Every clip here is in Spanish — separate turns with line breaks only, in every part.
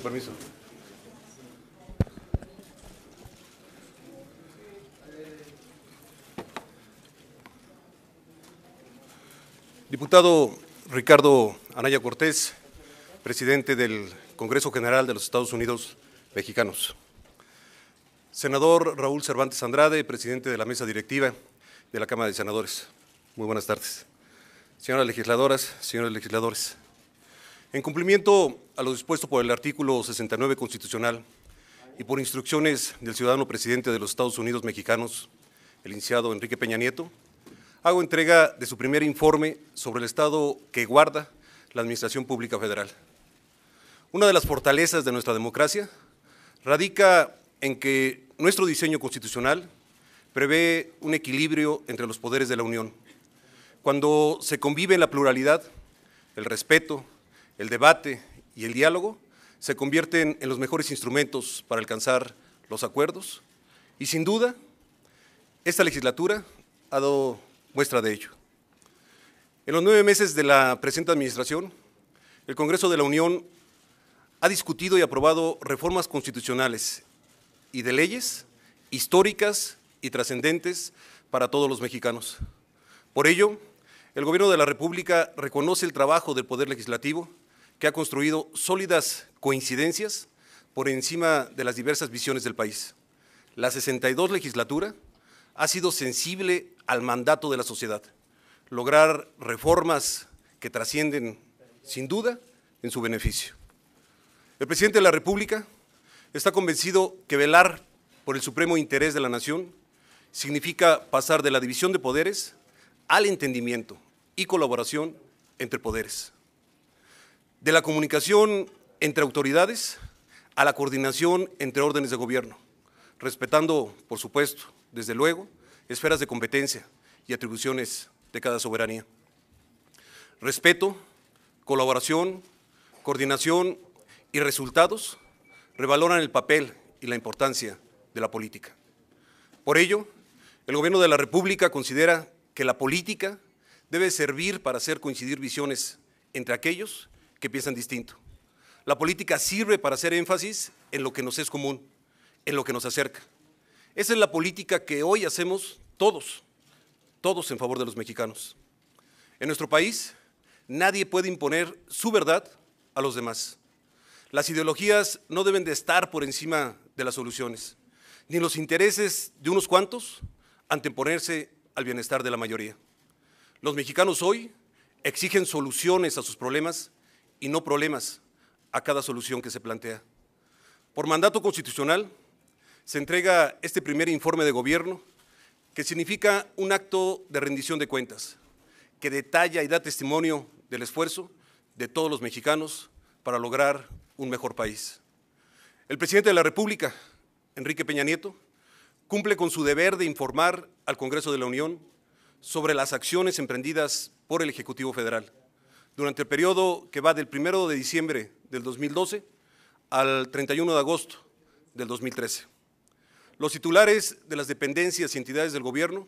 permiso. Diputado Ricardo Anaya Cortés, presidente del Congreso General de los Estados Unidos Mexicanos. Senador Raúl Cervantes Andrade, presidente de la mesa directiva de la Cámara de Senadores. Muy buenas tardes. Señoras legisladoras, señores legisladores. En cumplimiento a lo dispuesto por el artículo 69 constitucional y por instrucciones del ciudadano presidente de los Estados Unidos mexicanos, el iniciado Enrique Peña Nieto, hago entrega de su primer informe sobre el estado que guarda la Administración Pública Federal. Una de las fortalezas de nuestra democracia radica en que nuestro diseño constitucional prevé un equilibrio entre los poderes de la Unión. Cuando se convive en la pluralidad, el respeto, el debate y el diálogo se convierten en los mejores instrumentos para alcanzar los acuerdos y sin duda esta legislatura ha dado muestra de ello. En los nueve meses de la presente administración, el Congreso de la Unión ha discutido y aprobado reformas constitucionales y de leyes históricas y trascendentes para todos los mexicanos. Por ello, el Gobierno de la República reconoce el trabajo del Poder Legislativo que ha construido sólidas coincidencias por encima de las diversas visiones del país. La 62 legislatura ha sido sensible al mandato de la sociedad, lograr reformas que trascienden, sin duda, en su beneficio. El presidente de la República está convencido que velar por el supremo interés de la nación significa pasar de la división de poderes al entendimiento y colaboración entre poderes de la comunicación entre autoridades a la coordinación entre órdenes de gobierno, respetando, por supuesto, desde luego, esferas de competencia y atribuciones de cada soberanía. Respeto, colaboración, coordinación y resultados revaloran el papel y la importancia de la política. Por ello, el Gobierno de la República considera que la política debe servir para hacer coincidir visiones entre aquellos que piensan distinto. La política sirve para hacer énfasis en lo que nos es común, en lo que nos acerca. Esa es la política que hoy hacemos todos, todos en favor de los mexicanos. En nuestro país, nadie puede imponer su verdad a los demás. Las ideologías no deben de estar por encima de las soluciones, ni los intereses de unos cuantos anteponerse al bienestar de la mayoría. Los mexicanos hoy exigen soluciones a sus problemas y no problemas a cada solución que se plantea. Por mandato constitucional se entrega este primer informe de gobierno que significa un acto de rendición de cuentas, que detalla y da testimonio del esfuerzo de todos los mexicanos para lograr un mejor país. El presidente de la República, Enrique Peña Nieto, cumple con su deber de informar al Congreso de la Unión sobre las acciones emprendidas por el Ejecutivo Federal durante el periodo que va del 1 de diciembre del 2012 al 31 de agosto del 2013. Los titulares de las dependencias y entidades del gobierno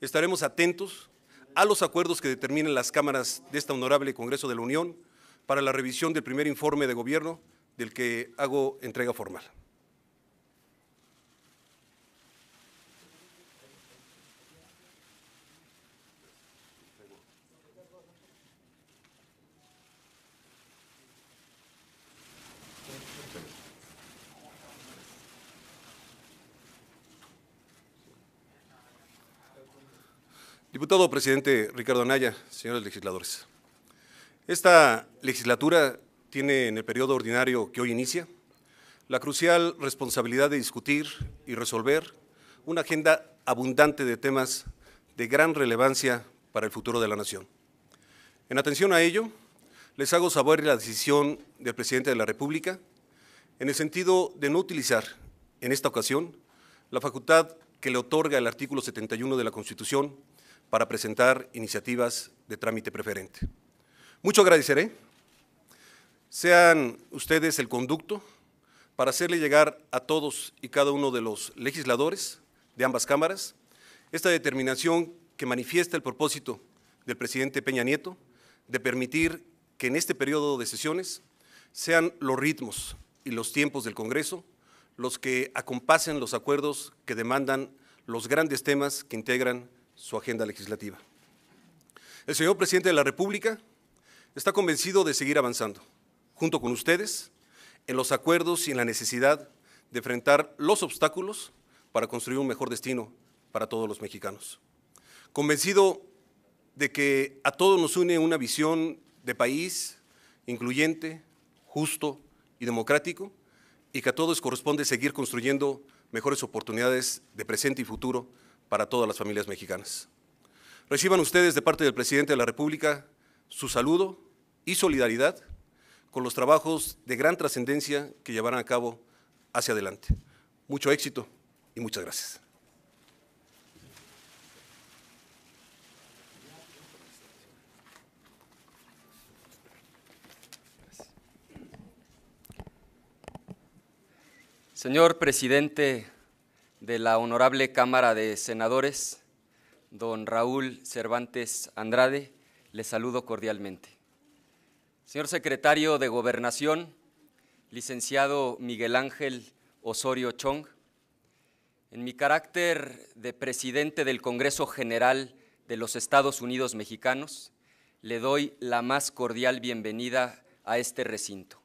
estaremos atentos a los acuerdos que determinen las cámaras de este honorable Congreso de la Unión para la revisión del primer informe de gobierno del que hago entrega formal. Diputado presidente Ricardo Anaya, señores legisladores, esta legislatura tiene en el periodo ordinario que hoy inicia la crucial responsabilidad de discutir y resolver una agenda abundante de temas de gran relevancia para el futuro de la nación. En atención a ello, les hago saber la decisión del presidente de la República en el sentido de no utilizar en esta ocasión la facultad que le otorga el artículo 71 de la Constitución para presentar iniciativas de trámite preferente. Mucho agradeceré. Sean ustedes el conducto para hacerle llegar a todos y cada uno de los legisladores de ambas cámaras esta determinación que manifiesta el propósito del presidente Peña Nieto de permitir que en este periodo de sesiones sean los ritmos y los tiempos del Congreso los que acompasen los acuerdos que demandan los grandes temas que integran su agenda legislativa. El señor presidente de la República está convencido de seguir avanzando, junto con ustedes, en los acuerdos y en la necesidad de enfrentar los obstáculos para construir un mejor destino para todos los mexicanos. Convencido de que a todos nos une una visión de país incluyente, justo y democrático, y que a todos corresponde seguir construyendo mejores oportunidades de presente y futuro para todas las familias mexicanas. Reciban ustedes de parte del presidente de la República su saludo y solidaridad con los trabajos de gran trascendencia que llevarán a cabo hacia adelante. Mucho éxito y muchas gracias.
Señor presidente de la Honorable Cámara de Senadores, don Raúl Cervantes Andrade, le saludo cordialmente. Señor Secretario de Gobernación, licenciado Miguel Ángel Osorio Chong, en mi carácter de presidente del Congreso General de los Estados Unidos Mexicanos, le doy la más cordial bienvenida a este recinto.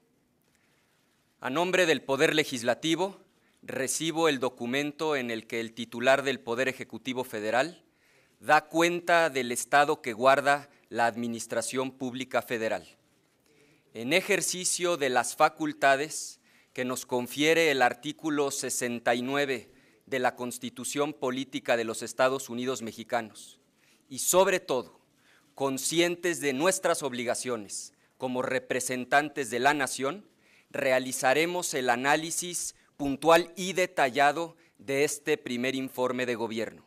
A nombre del Poder Legislativo, recibo el documento en el que el titular del Poder Ejecutivo Federal da cuenta del estado que guarda la Administración Pública Federal, en ejercicio de las facultades que nos confiere el artículo 69 de la Constitución Política de los Estados Unidos Mexicanos y sobre todo conscientes de nuestras obligaciones como representantes de la nación, realizaremos el análisis puntual y detallado de este primer informe de gobierno.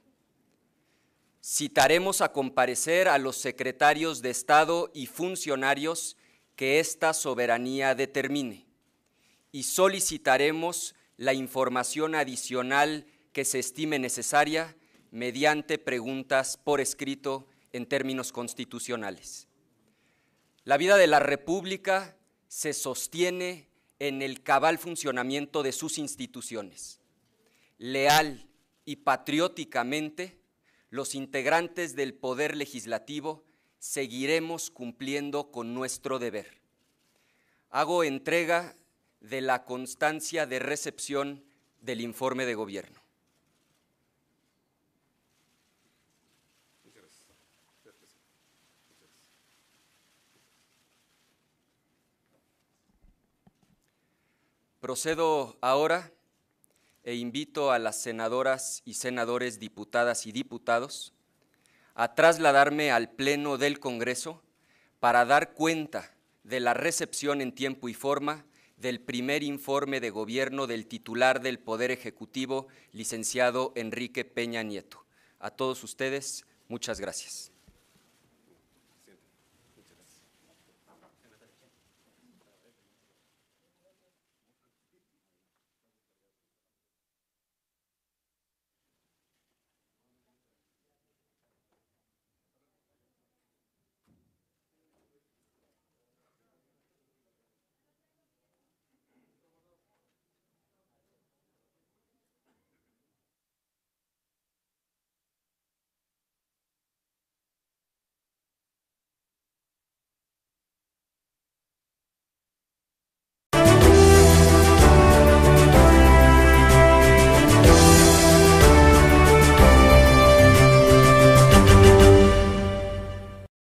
Citaremos a comparecer a los secretarios de Estado y funcionarios que esta soberanía determine y solicitaremos la información adicional que se estime necesaria mediante preguntas por escrito en términos constitucionales. La vida de la República se sostiene en el cabal funcionamiento de sus instituciones. Leal y patrióticamente, los integrantes del Poder Legislativo seguiremos cumpliendo con nuestro deber. Hago entrega de la constancia de recepción del informe de gobierno. Procedo ahora e invito a las senadoras y senadores, diputadas y diputados a trasladarme al Pleno del Congreso para dar cuenta de la recepción en tiempo y forma del primer informe de gobierno del titular del Poder Ejecutivo, licenciado Enrique Peña Nieto. A todos ustedes, muchas gracias.